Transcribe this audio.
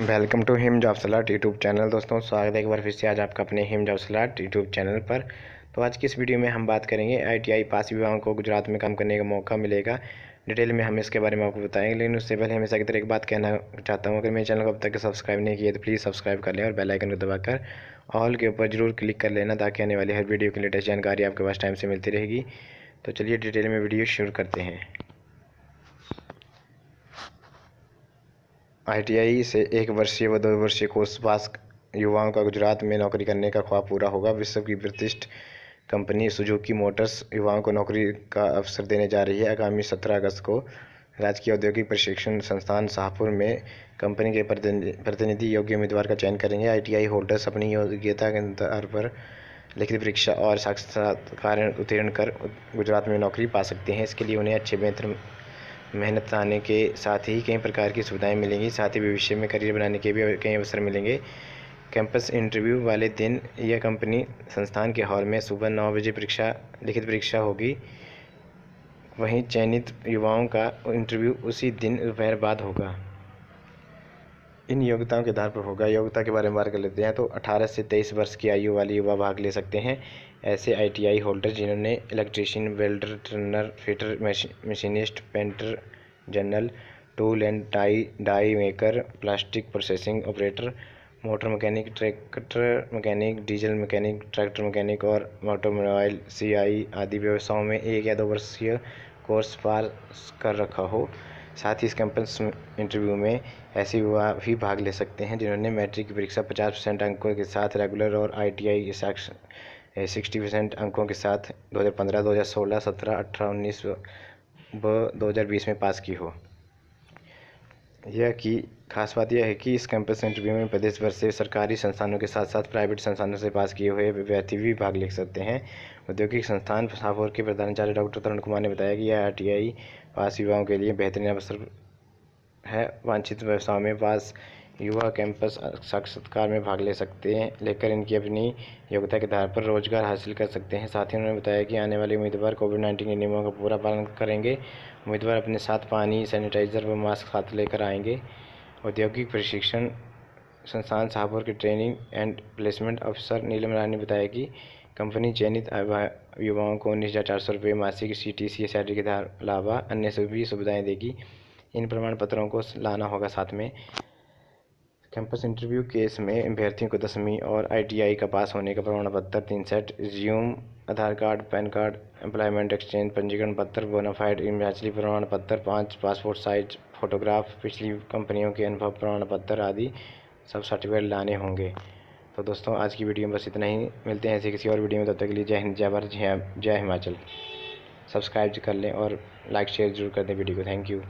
welcome to Him job सलाट YouTube channel दोस्तों स्वागत है एक बार फिर से आज आपका अपने हिम जॉब सलाट यूट्यूब चैनल पर तो आज की इस वीडियो में हम बात करेंगे आईटीआई पास विभागों को गुजरात में काम करने का मौका मिलेगा डिटेल में हम इसके बारे में आपको बताएंगे लेकिन उससे पहले हमेशा की तरह एक बात कहना चाहता हूँ अगर मेरे चैनल को अब तक सब्सक्राइब नहीं किया तो प्लीज़ सब्सक्राइब कर लें और बेलाइकन को दबाकर ऑल के ऊपर जरूर क्लिक कर लेना ताकि आने वाली हर वीडियो की लेटेस्ट जानकारी आपके पास टाइम से मिलती रहेगी तो चलिए डिटेल में वीडियो शुरू करते हैं आईटीआई से एक वर्षीय व दो वर्षीय कोर्स पास युवाओं का गुजरात में नौकरी करने का ख्वाब पूरा होगा विश्व की प्रतिष्ठ कंपनी सुजुकी मोटर्स युवाओं को नौकरी का अवसर देने जा रही है आगामी सत्रह अगस्त को राजकीय औद्योगिक प्रशिक्षण संस्थान शाहपुर में कंपनी के प्रतिनिधि योग्य उम्मीदवार का चयन करेंगे आईटीआई होल्डर्स अपनी योग्यता के आधार पर लिखित परीक्षा और साक्षात्कार उत्तीर्ण कर गुजरात में नौकरी पा सकते हैं इसके लिए उन्हें अच्छे बेहतर मेहनत आने के साथ ही कई प्रकार की सुविधाएं मिलेंगी साथ ही भविष्य में करियर बनाने के भी कई अवसर मिलेंगे कैंपस इंटरव्यू वाले दिन यह कंपनी संस्थान के हॉल में सुबह नौ बजे परीक्षा लिखित परीक्षा होगी वहीं चयनित युवाओं का इंटरव्यू उसी दिन दोपहर बाद होगा इन योग्यताओं के आधार पर होगा योग्यता के बारे में बात कर लेते हैं तो 18 से 23 वर्ष की आयु वाले युवा भाग ले सकते हैं ऐसे आईटीआई होल्डर जिन्होंने electrician welder turner fitter machinist painter general tool and tie die maker plastic processing operator motor mechanic tractor mechanic diesel mechanic tractor mechanic और ऑटोमोबाइल सीआई आदि व्यवसायों में एक या दो वर्षीय कोर्स पार कर रखा हो साथ ही इस कैंपस इंटरव्यू में ऐसे युवा भी भाग ले सकते हैं जिन्होंने मैट्रिक की परीक्षा पचास परसेंट अंकों के साथ रेगुलर और I T I sixty percent अंकों के साथ दो दो हज़ार पंद्रह हज़ार सोलह सत्रह अठारह उन्नीस ब 2020 में पास की हो यह कि खास बात यह है कि इस कैंपस इंटरव्यू में प्रदेश भर से सरकारी संस्थानों के साथ साथ प्राइवेट संस्थानों से पास किए हुए विद्यार्थी भी भाग ले सकते हैं औद्योगिक संस्थान साफोर के प्रधानाचार्य डॉक्टर तरुण कुमार ने बताया कि यह आई पास युवाओं के लिए बेहतरीन अवसर है वांछित व्यवसायों में पास युवा कैंपस साक्षात्कार में भाग ले सकते हैं लेकर इनकी अपनी योग्यता के आधार पर रोजगार हासिल कर सकते हैं साथ ही उन्होंने बताया कि आने वाले उम्मीदवार कोविड नाइन्टीन के नियमों का पूरा पालन करेंगे उम्मीदवार अपने साथ पानी सैनिटाइजर व मास्क साथ लेकर आएंगे औद्योगिक प्रशिक्षण संस्थान शाहपुर के ट्रेनिंग एंड प्लेसमेंट अफसर नीलम राय ने बताया कि कंपनी चयनित युवाओं को उन्नीस हज़ार चार सौ रुपये मासिक सी टी सी सैलरी के अलावा अन्य सभी सुविधाएं देगी इन प्रमाण पत्रों को लाना होगा साथ में कैंपस इंटरव्यू केस में अभ्यर्थियों को दसवीं और आईटीआई का पास होने का प्रमाण पत्र तीन set resume Aadhaar card PAN card employment exchange पंजीकरण पत्र बोनाफाइड हिमाचली प्रमाण पत्र पाँच पासपोर्ट साइज फोटोग्राफ पिछली कंपनियों के अनुभव प्रमाण पत्र आदि सब सर्टिफिकेट लाने होंगे तो दोस्तों आज की वीडियो में बस इतना ही मिलते हैं ऐसे किसी और वीडियो में तब तक के लिए जय हिंद जय भारत जय हिमाचल सब्सक्राइब कर लें और लाइक शेयर जरूर कर दें वीडियो को थैंक यू